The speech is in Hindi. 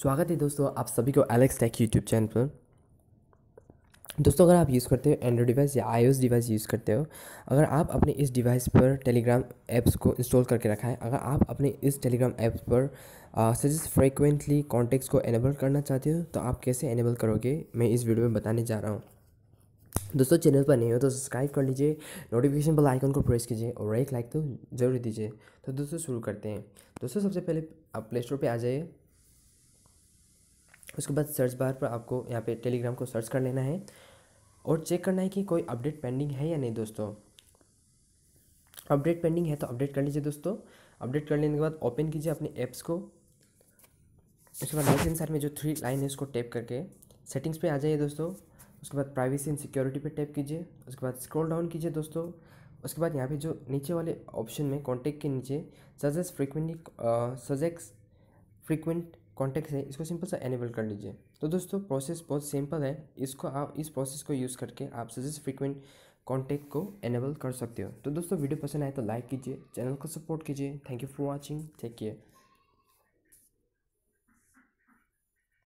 स्वागत है दोस्तों आप सभी को एलेक्स टेक यूट्यूब चैनल पर दोस्तों अगर आप यूज़ करते हो एंड्रॉइड डिवाइस या आईओएस डिवाइस यूज़ करते हो अगर आप अपने इस डिवाइस पर टेलीग्राम ऐप्स को इंस्टॉल करके रखा है अगर आप अपने इस टेलीग्राम ऐप्स पर सजेस्ट फ्रिक्वेंटली कॉन्टेक्ट्स को एनेबल करना चाहते हो तो आप कैसे एनेबल करोगे मैं इस वीडियो में बताने जा रहा हूँ दोस्तों चैनल पर नहीं हो तो सब्सक्राइब कर लीजिए नोटिफिकेशन बेल आइकन को प्रेस कीजिए और एक लाइक तो जरूर दीजिए तो दोस्तों शुरू करते हैं दोस्तों सबसे पहले आप प्ले स्टोर पर आ जाइए उसके बाद सर्च बार पर आपको यहाँ पे टेलीग्राम को सर्च कर लेना है और चेक करना है कि कोई अपडेट पेंडिंग है या नहीं दोस्तों अपडेट पेंडिंग है तो अपडेट कर लीजिए दोस्तों अपडेट कर लेने के बाद ओपन कीजिए अपने ऐप्स को उसके बाद लाइसेंस हैंड साइड में जो थ्री लाइन है उसको टैप करके सेटिंग्स पे आ जाइए दोस्तों उसके बाद प्राइवेसी एंड सिक्योरिटी पे टैप कीजिए उसके बाद स्क्रॉल डाउन कीजिए दोस्तों उसके बाद यहाँ पे जो नीचे वाले ऑप्शन में कॉन्टेक्ट के नीचे suggest frequently suggests frequent contact है इसको सिंपल सा एनेबल कर लीजिए तो दोस्तों प्रोसेस बहुत सिंपल है इसको आप इस प्रोसेस को यूज़ करके आप सजेस्ट फ्रिक्वेंट कॉन्टैक्ट को एनेबल कर सकते हो तो दोस्तों वीडियो पसंद आए तो लाइक कीजिए चैनल को सपोर्ट कीजिए thank you for watching take care